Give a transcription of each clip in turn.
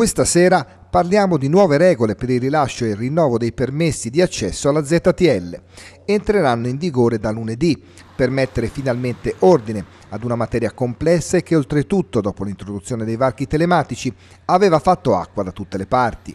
Questa sera parliamo di nuove regole per il rilascio e il rinnovo dei permessi di accesso alla ZTL. Entreranno in vigore da lunedì per mettere finalmente ordine ad una materia complessa e che oltretutto, dopo l'introduzione dei varchi telematici, aveva fatto acqua da tutte le parti.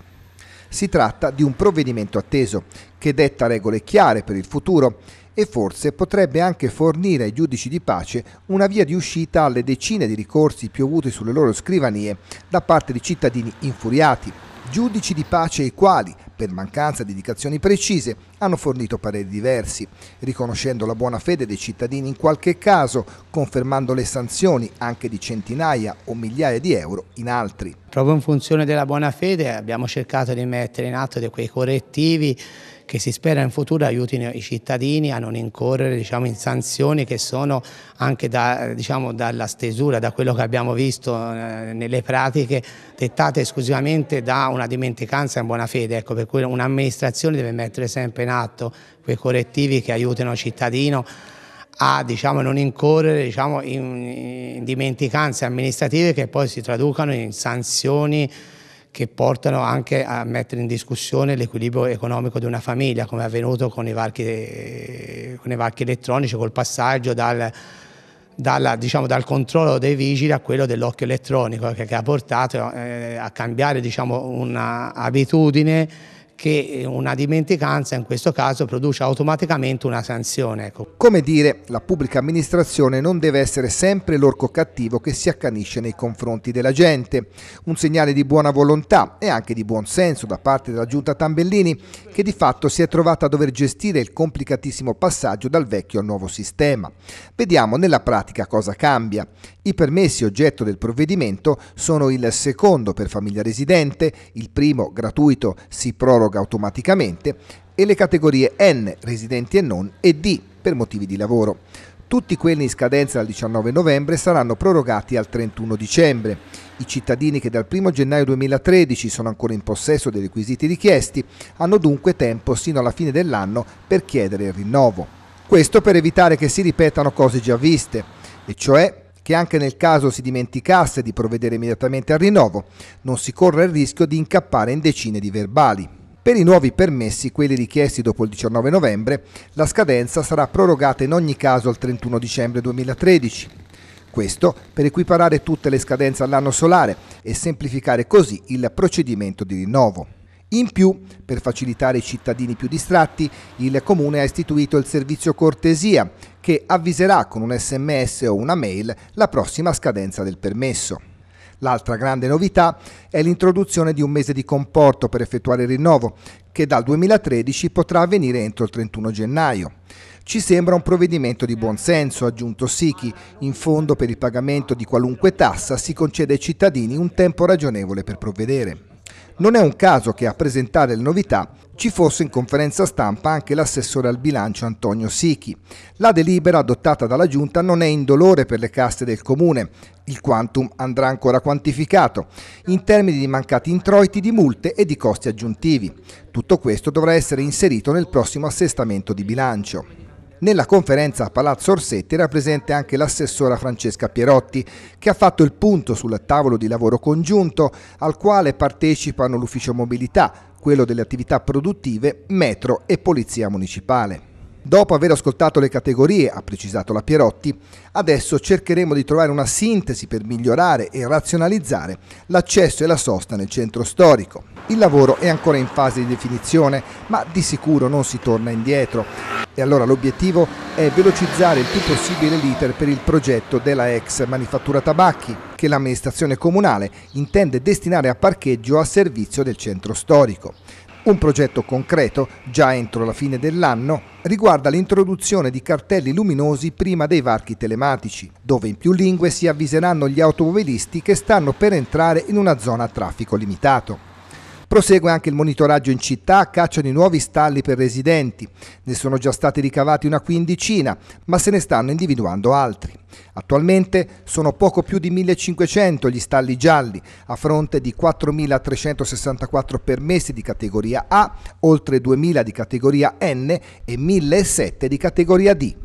Si tratta di un provvedimento atteso che detta regole chiare per il futuro e forse potrebbe anche fornire ai giudici di pace una via di uscita alle decine di ricorsi piovuti sulle loro scrivanie da parte di cittadini infuriati, giudici di pace i quali, per mancanza di indicazioni precise, hanno fornito pareri diversi, riconoscendo la buona fede dei cittadini in qualche caso, confermando le sanzioni anche di centinaia o migliaia di euro in altri. Proprio in funzione della buona fede abbiamo cercato di mettere in atto quei correttivi che si spera in futuro aiutino i cittadini a non incorrere diciamo, in sanzioni che sono anche da, diciamo, dalla stesura, da quello che abbiamo visto eh, nelle pratiche, dettate esclusivamente da una dimenticanza in buona fede. Ecco, per cui un'amministrazione deve mettere sempre in atto quei correttivi che aiutino il cittadino a diciamo, non incorrere diciamo, in, in dimenticanze amministrative che poi si traducano in sanzioni che portano anche a mettere in discussione l'equilibrio economico di una famiglia, come è avvenuto con i varchi, eh, con i varchi elettronici, col passaggio dal, dalla, diciamo, dal, controllo dei vigili a quello dell'occhio elettronico, che, che ha portato eh, a cambiare diciamo, un'abitudine che eh, una dimenticanza in questo caso produce automaticamente una sanzione. Ecco. Come dire, la pubblica amministrazione non deve essere sempre l'orco cattivo che si accanisce nei confronti della gente. Un segnale di buona volontà e anche di buon senso da parte della giunta Tambellini che di fatto si è trovata a dover gestire il complicatissimo passaggio dal vecchio al nuovo sistema. Vediamo nella pratica cosa cambia. I permessi oggetto del provvedimento sono il secondo per famiglia residente, il primo gratuito si proroga proroga automaticamente e le categorie N, residenti e non, e D, per motivi di lavoro. Tutti quelli in scadenza dal 19 novembre saranno prorogati al 31 dicembre. I cittadini che dal 1 gennaio 2013 sono ancora in possesso dei requisiti richiesti hanno dunque tempo sino alla fine dell'anno per chiedere il rinnovo. Questo per evitare che si ripetano cose già viste, e cioè che anche nel caso si dimenticasse di provvedere immediatamente al rinnovo, non si corre il rischio di incappare in decine di verbali. Per i nuovi permessi, quelli richiesti dopo il 19 novembre, la scadenza sarà prorogata in ogni caso al 31 dicembre 2013. Questo per equiparare tutte le scadenze all'anno solare e semplificare così il procedimento di rinnovo. In più, per facilitare i cittadini più distratti, il Comune ha istituito il servizio cortesia che avviserà con un sms o una mail la prossima scadenza del permesso. L'altra grande novità è l'introduzione di un mese di comporto per effettuare il rinnovo, che dal 2013 potrà avvenire entro il 31 gennaio. Ci sembra un provvedimento di buonsenso, ha aggiunto Sichi. In fondo per il pagamento di qualunque tassa si concede ai cittadini un tempo ragionevole per provvedere. Non è un caso che a presentare le novità ci fosse in conferenza stampa anche l'assessore al bilancio Antonio Sichi. La delibera adottata dalla Giunta non è indolore per le casse del Comune, il quantum andrà ancora quantificato, in termini di mancati introiti, di multe e di costi aggiuntivi. Tutto questo dovrà essere inserito nel prossimo assestamento di bilancio. Nella conferenza a Palazzo Orsetti era presente anche l'assessora Francesca Pierotti, che ha fatto il punto sul tavolo di lavoro congiunto al quale partecipano l'Ufficio Mobilità, quello delle attività produttive, metro e polizia municipale. Dopo aver ascoltato le categorie, ha precisato la Pierotti, adesso cercheremo di trovare una sintesi per migliorare e razionalizzare l'accesso e la sosta nel centro storico. Il lavoro è ancora in fase di definizione, ma di sicuro non si torna indietro. E allora l'obiettivo è velocizzare il più possibile l'iter per il progetto della ex manifattura tabacchi, che l'amministrazione comunale intende destinare a parcheggio a servizio del centro storico. Un progetto concreto, già entro la fine dell'anno, riguarda l'introduzione di cartelli luminosi prima dei varchi telematici, dove in più lingue si avviseranno gli automobilisti che stanno per entrare in una zona a traffico limitato. Prosegue anche il monitoraggio in città, a caccia di nuovi stalli per residenti. Ne sono già stati ricavati una quindicina, ma se ne stanno individuando altri. Attualmente sono poco più di 1500 gli stalli gialli, a fronte di 4.364 permessi di categoria A, oltre 2.000 di categoria N e 1.007 di categoria D.